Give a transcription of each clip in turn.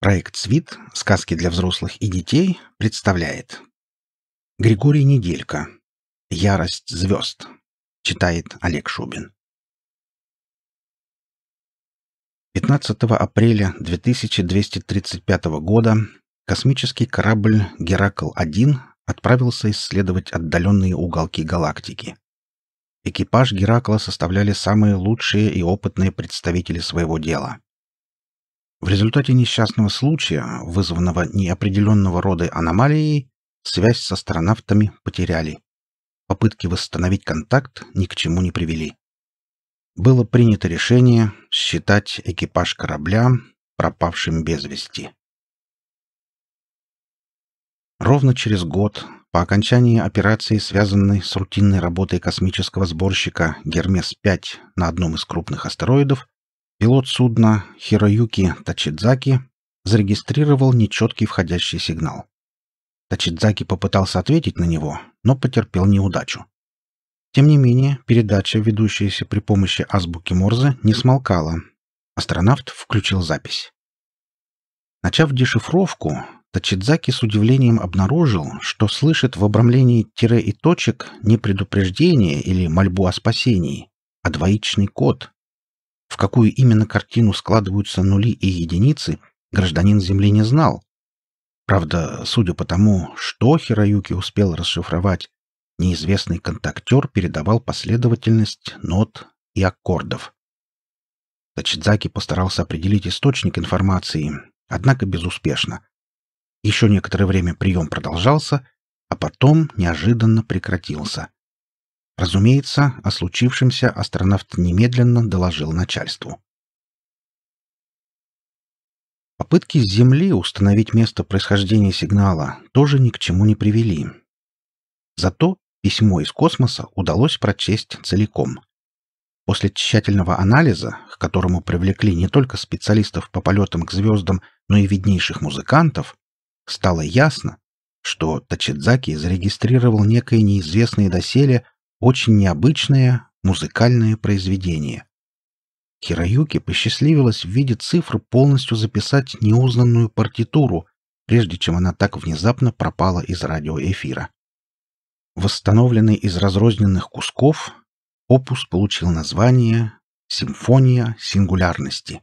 Проект «Свит. Сказки для взрослых и детей» представляет Григорий Неделько «Ярость звезд» читает Олег Шубин 15 апреля 2235 года космический корабль «Геракл-1» отправился исследовать отдаленные уголки галактики. Экипаж «Геракла» составляли самые лучшие и опытные представители своего дела – в результате несчастного случая, вызванного неопределенного рода аномалией, связь с астронавтами потеряли. Попытки восстановить контакт ни к чему не привели. Было принято решение считать экипаж корабля пропавшим без вести. Ровно через год, по окончании операции, связанной с рутинной работой космического сборщика «Гермес-5» на одном из крупных астероидов, Пилот судна Хироюки Тачидзаки зарегистрировал нечеткий входящий сигнал. Тачидзаки попытался ответить на него, но потерпел неудачу. Тем не менее, передача, ведущаяся при помощи азбуки Морзе, не смолкала. Астронавт включил запись. Начав дешифровку, Тачидзаки с удивлением обнаружил, что слышит в обрамлении тире и точек не предупреждение или мольбу о спасении, а двоичный код, в какую именно картину складываются нули и единицы, гражданин Земли не знал. Правда, судя по тому, что Хироюки успел расшифровать, неизвестный контактер передавал последовательность нот и аккордов. Тачидзаки постарался определить источник информации, однако безуспешно. Еще некоторое время прием продолжался, а потом неожиданно прекратился. Разумеется, о случившемся астронавт немедленно доложил начальству. Попытки с Земли установить место происхождения сигнала тоже ни к чему не привели. Зато письмо из космоса удалось прочесть целиком. После тщательного анализа, к которому привлекли не только специалистов по полетам к звездам, но и виднейших музыкантов, стало ясно, что Тачидзаки зарегистрировал некое неизвестное доселе очень необычное музыкальное произведение. Хироюке посчастливилось в виде цифр полностью записать неузнанную партитуру, прежде чем она так внезапно пропала из радиоэфира. Восстановленный из разрозненных кусков, опус получил название «Симфония сингулярности».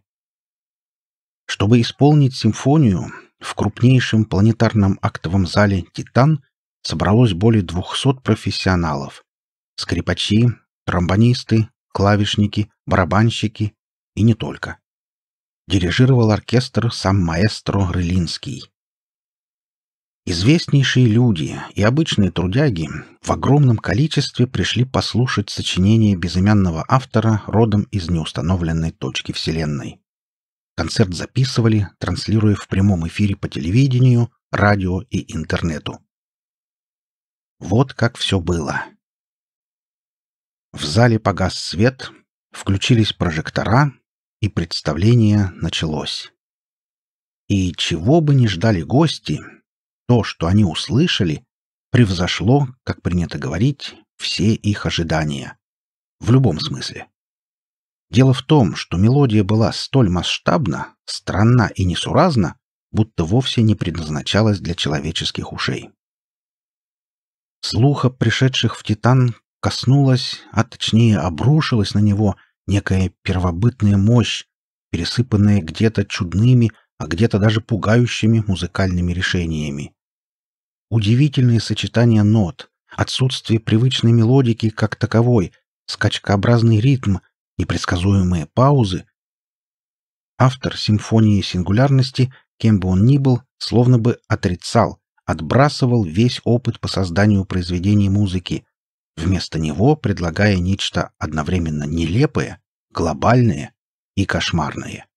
Чтобы исполнить симфонию, в крупнейшем планетарном актовом зале «Титан» собралось более 200 профессионалов скрипачи, тромбонисты, клавишники, барабанщики и не только. Дирижировал оркестр сам маэстро Рылинский. Известнейшие люди и обычные трудяги в огромном количестве пришли послушать сочинение безымянного автора родом из неустановленной точки Вселенной. Концерт записывали, транслируя в прямом эфире по телевидению, радио и интернету. Вот как все было. В зале погас свет, включились прожектора, и представление началось. И чего бы ни ждали гости, то, что они услышали, превзошло, как принято говорить, все их ожидания. В любом смысле. Дело в том, что мелодия была столь масштабна, странна и несуразна, будто вовсе не предназначалась для человеческих ушей. Слуха пришедших в Титан коснулась, а точнее обрушилась на него некая первобытная мощь, пересыпанная где-то чудными, а где-то даже пугающими музыкальными решениями. Удивительное сочетание нот, отсутствие привычной мелодики как таковой, скачкообразный ритм, непредсказуемые паузы. Автор симфонии сингулярности, кем бы он ни был, словно бы отрицал, отбрасывал весь опыт по созданию произведений музыки, вместо него предлагая нечто одновременно нелепое, глобальное и кошмарное.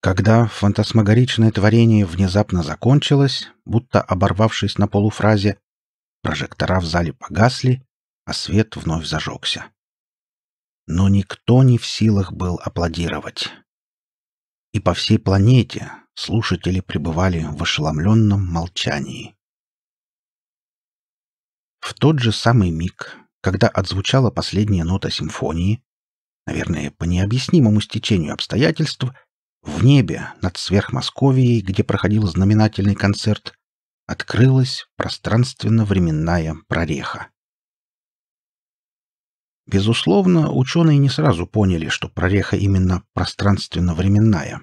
Когда фантасмагоричное творение внезапно закончилось, будто оборвавшись на полуфразе, прожектора в зале погасли, а свет вновь зажегся. Но никто не в силах был аплодировать. И по всей планете слушатели пребывали в ошеломленном молчании. В тот же самый миг, когда отзвучала последняя нота симфонии, наверное, по необъяснимому стечению обстоятельств, в небе над сверхмосковией, где проходил знаменательный концерт, открылась пространственно-временная прореха. Безусловно, ученые не сразу поняли, что прореха именно пространственно-временная.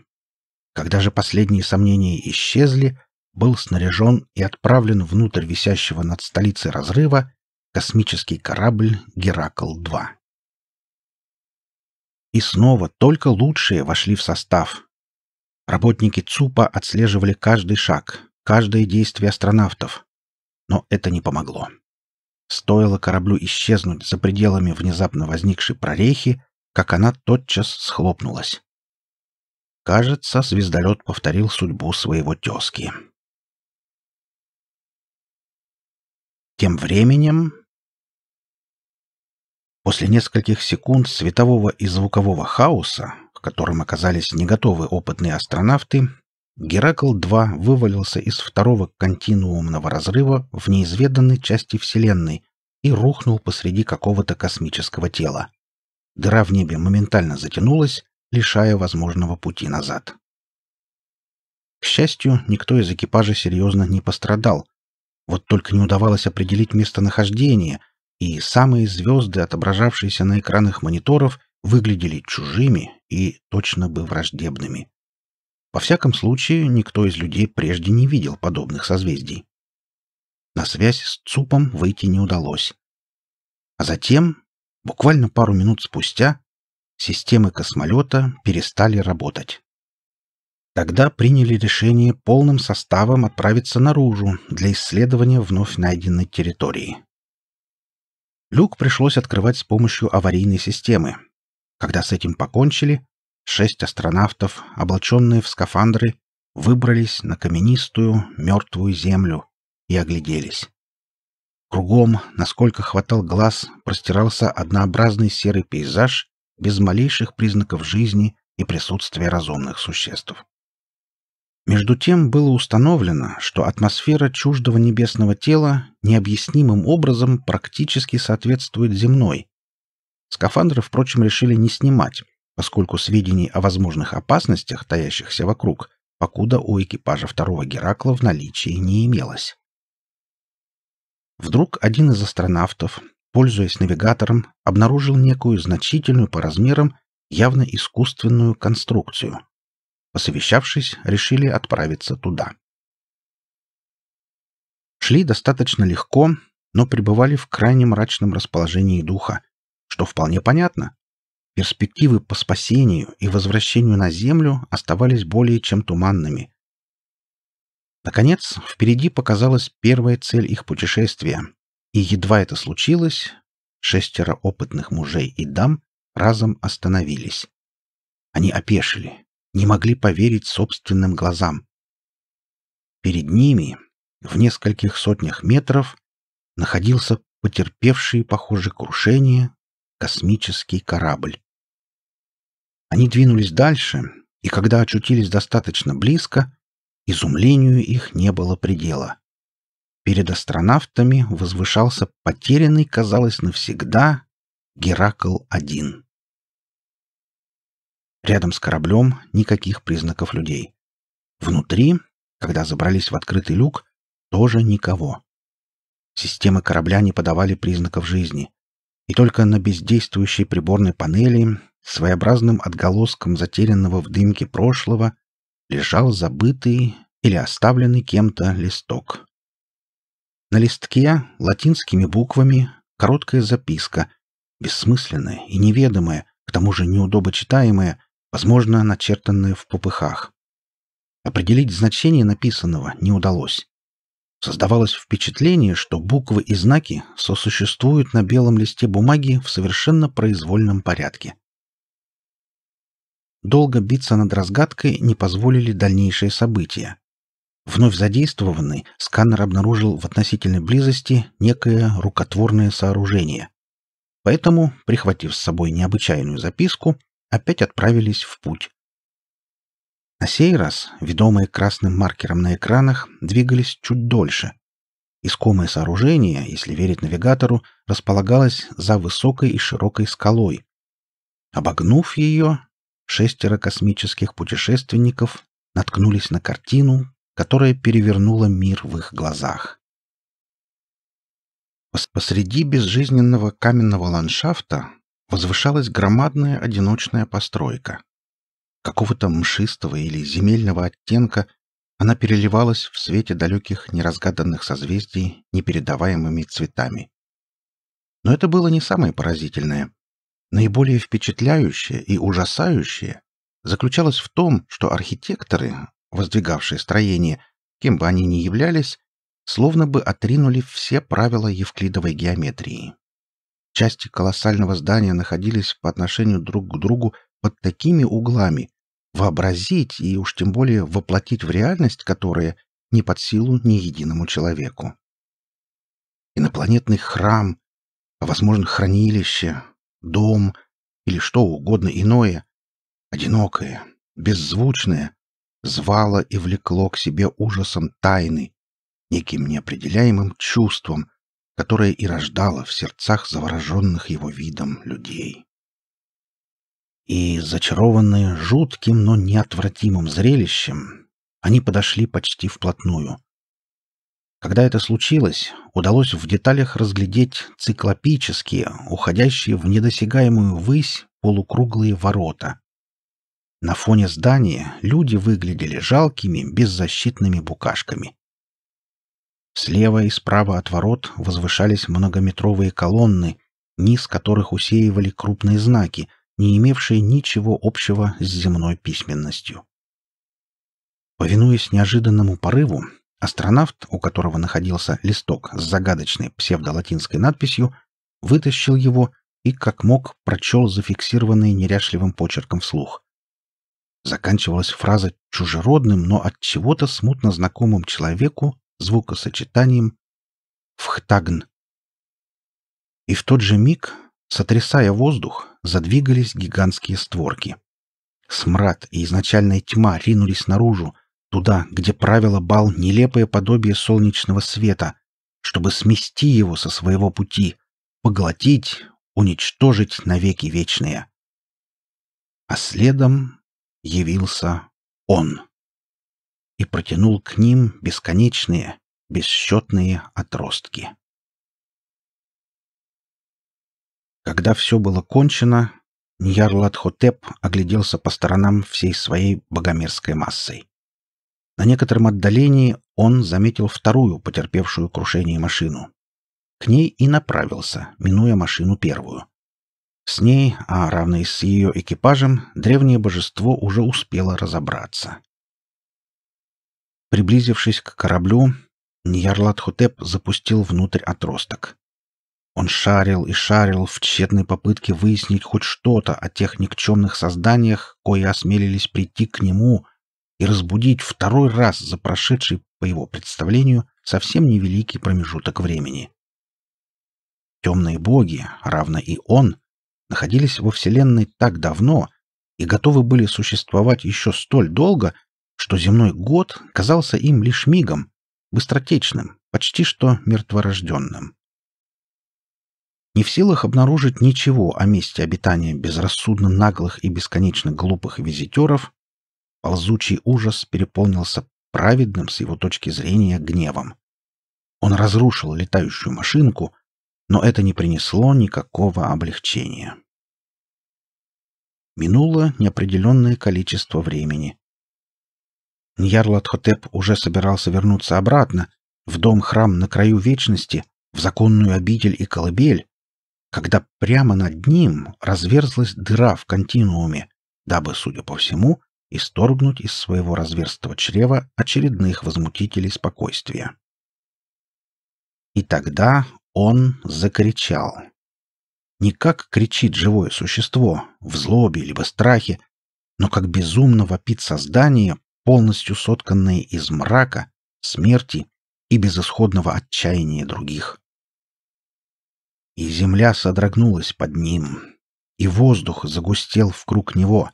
Когда же последние сомнения исчезли, был снаряжен и отправлен внутрь висящего над столицей разрыва космический корабль «Геракл-2». И снова только лучшие вошли в состав. Работники ЦУПа отслеживали каждый шаг, каждое действие астронавтов. Но это не помогло. Стоило кораблю исчезнуть за пределами внезапно возникшей прорехи, как она тотчас схлопнулась. Кажется, звездолет повторил судьбу своего тезки. Тем временем... После нескольких секунд светового и звукового хаоса, в котором оказались не готовы опытные астронавты, Геракл-2 вывалился из второго континуумного разрыва в неизведанной части Вселенной и рухнул посреди какого-то космического тела. Дыра в небе моментально затянулась, лишая возможного пути назад. К счастью, никто из экипажа серьезно не пострадал, вот только не удавалось определить местонахождение, и самые звезды, отображавшиеся на экранах мониторов, выглядели чужими и точно бы враждебными. Во всяком случае, никто из людей прежде не видел подобных созвездий. На связь с ЦУПом выйти не удалось. А затем, буквально пару минут спустя, системы космолета перестали работать. Тогда приняли решение полным составом отправиться наружу для исследования вновь найденной территории. Люк пришлось открывать с помощью аварийной системы. Когда с этим покончили, шесть астронавтов, облаченные в скафандры, выбрались на каменистую, мертвую землю и огляделись. Кругом, насколько хватал глаз, простирался однообразный серый пейзаж без малейших признаков жизни и присутствия разумных существ. Между тем было установлено, что атмосфера чуждого небесного тела необъяснимым образом практически соответствует земной. Скафандры, впрочем, решили не снимать, поскольку сведений о возможных опасностях, таящихся вокруг, покуда у экипажа второго Геракла в наличии не имелось. Вдруг один из астронавтов, пользуясь навигатором, обнаружил некую значительную по размерам, явно искусственную конструкцию — Посовещавшись, решили отправиться туда. Шли достаточно легко, но пребывали в крайне мрачном расположении духа, что вполне понятно. Перспективы по спасению и возвращению на землю оставались более чем туманными. Наконец, впереди показалась первая цель их путешествия, и едва это случилось, шестеро опытных мужей и дам разом остановились. Они опешили, не могли поверить собственным глазам. Перед ними, в нескольких сотнях метров, находился потерпевший, похоже, крушение, космический корабль. Они двинулись дальше, и когда очутились достаточно близко, изумлению их не было предела. Перед астронавтами возвышался потерянный, казалось, навсегда Геракл-1. Рядом с кораблем никаких признаков людей. Внутри, когда забрались в открытый люк, тоже никого. Системы корабля не подавали признаков жизни. И только на бездействующей приборной панели, своеобразным отголоском затерянного в дымке прошлого, лежал забытый или оставленный кем-то листок. На листке латинскими буквами короткая записка, бессмысленная и неведомая, к тому же неудобочитаемая, возможно, начертанное в попыхах. Определить значение написанного не удалось. Создавалось впечатление, что буквы и знаки сосуществуют на белом листе бумаги в совершенно произвольном порядке. Долго биться над разгадкой не позволили дальнейшие события. Вновь задействованный, сканер обнаружил в относительной близости некое рукотворное сооружение. Поэтому, прихватив с собой необычайную записку, опять отправились в путь. На сей раз, ведомые красным маркером на экранах, двигались чуть дольше. Искомое сооружение, если верить навигатору, располагалось за высокой и широкой скалой. Обогнув ее, шестеро космических путешественников наткнулись на картину, которая перевернула мир в их глазах. Посреди безжизненного каменного ландшафта возвышалась громадная одиночная постройка. Какого-то мшистого или земельного оттенка она переливалась в свете далеких неразгаданных созвездий непередаваемыми цветами. Но это было не самое поразительное. Наиболее впечатляющее и ужасающее заключалось в том, что архитекторы, воздвигавшие строение, кем бы они ни являлись, словно бы отринули все правила евклидовой геометрии. Части колоссального здания находились по отношению друг к другу под такими углами, вообразить и уж тем более воплотить в реальность которая не под силу ни единому человеку. Инопланетный храм, а возможно хранилище, дом или что угодно иное, одинокое, беззвучное, звало и влекло к себе ужасом тайны, неким неопределяемым чувством, которая и рождала в сердцах завороженных его видом людей. И, зачарованные жутким, но неотвратимым зрелищем, они подошли почти вплотную. Когда это случилось, удалось в деталях разглядеть циклопические, уходящие в недосягаемую высь полукруглые ворота. На фоне здания люди выглядели жалкими, беззащитными букашками — Слева и справа от ворот возвышались многометровые колонны, низ которых усеивали крупные знаки, не имевшие ничего общего с земной письменностью. Повинуясь неожиданному порыву, астронавт, у которого находился листок с загадочной псевдолатинской надписью, вытащил его и, как мог, прочел зафиксированный неряшливым почерком вслух. Заканчивалась фраза чужеродным, но от чего-то смутно знакомым человеку звукосочетанием «вхтагн». И в тот же миг, сотрясая воздух, задвигались гигантские створки. Смрад и изначальная тьма ринулись наружу, туда, где правило бал нелепое подобие солнечного света, чтобы смести его со своего пути, поглотить, уничтожить навеки вечные. А следом явился он и протянул к ним бесконечные, бессчетные отростки. Когда все было кончено, Ньярлатхотеп огляделся по сторонам всей своей богомерской массой. На некотором отдалении он заметил вторую, потерпевшую крушение машину. К ней и направился, минуя машину первую. С ней, а равно и с ее экипажем, древнее божество уже успело разобраться. Приблизившись к кораблю, Ньярлатхотеп запустил внутрь отросток. Он шарил и шарил в тщетной попытке выяснить хоть что-то о тех никчемных созданиях, кои осмелились прийти к нему и разбудить второй раз за прошедший, по его представлению, совсем невеликий промежуток времени. Темные боги, равно и он, находились во Вселенной так давно и готовы были существовать еще столь долго, что земной год казался им лишь мигом, быстротечным, почти что мертворожденным. Не в силах обнаружить ничего о месте обитания безрассудно наглых и бесконечно глупых визитеров, ползучий ужас переполнился праведным с его точки зрения гневом. Он разрушил летающую машинку, но это не принесло никакого облегчения. Минуло неопределенное количество времени. Ньярлатхотеп уже собирался вернуться обратно, в дом-храм на краю вечности, в законную обитель и колыбель, когда прямо над ним разверзлась дыра в континууме, дабы, судя по всему, исторгнуть из своего разверстого чрева очередных возмутителей спокойствия. И тогда он закричал. Не как кричит живое существо, в злобе либо страхе, но как безумно вопит создание, полностью сотканные из мрака, смерти и безысходного отчаяния других. И земля содрогнулась под ним, и воздух загустел вкруг него,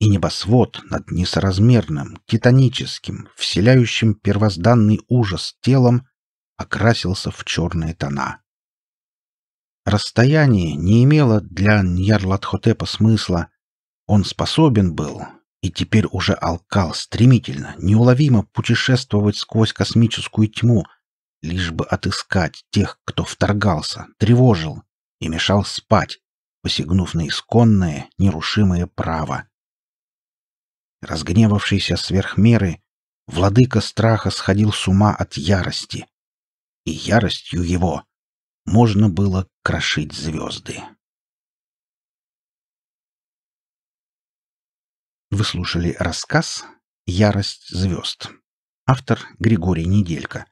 и небосвод над несоразмерным, титаническим, вселяющим первозданный ужас телом окрасился в черные тона. Расстояние не имело для Ньярлатхотепа смысла. Он способен был, и теперь уже алкал стремительно, неуловимо путешествовать сквозь космическую тьму, лишь бы отыскать тех, кто вторгался, тревожил и мешал спать, посягнув на исконное, нерушимое право. Разгневавшийся сверх меры, владыка страха сходил с ума от ярости, и яростью его можно было крошить звезды. Вы слушали рассказ «Ярость звезд». Автор Григорий Неделько.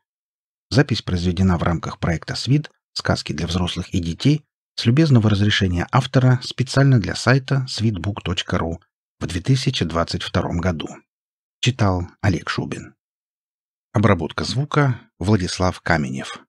Запись произведена в рамках проекта «СВИД. Сказки для взрослых и детей» с любезного разрешения автора специально для сайта sweetbook.ru в 2022 году. Читал Олег Шубин. Обработка звука Владислав Каменев.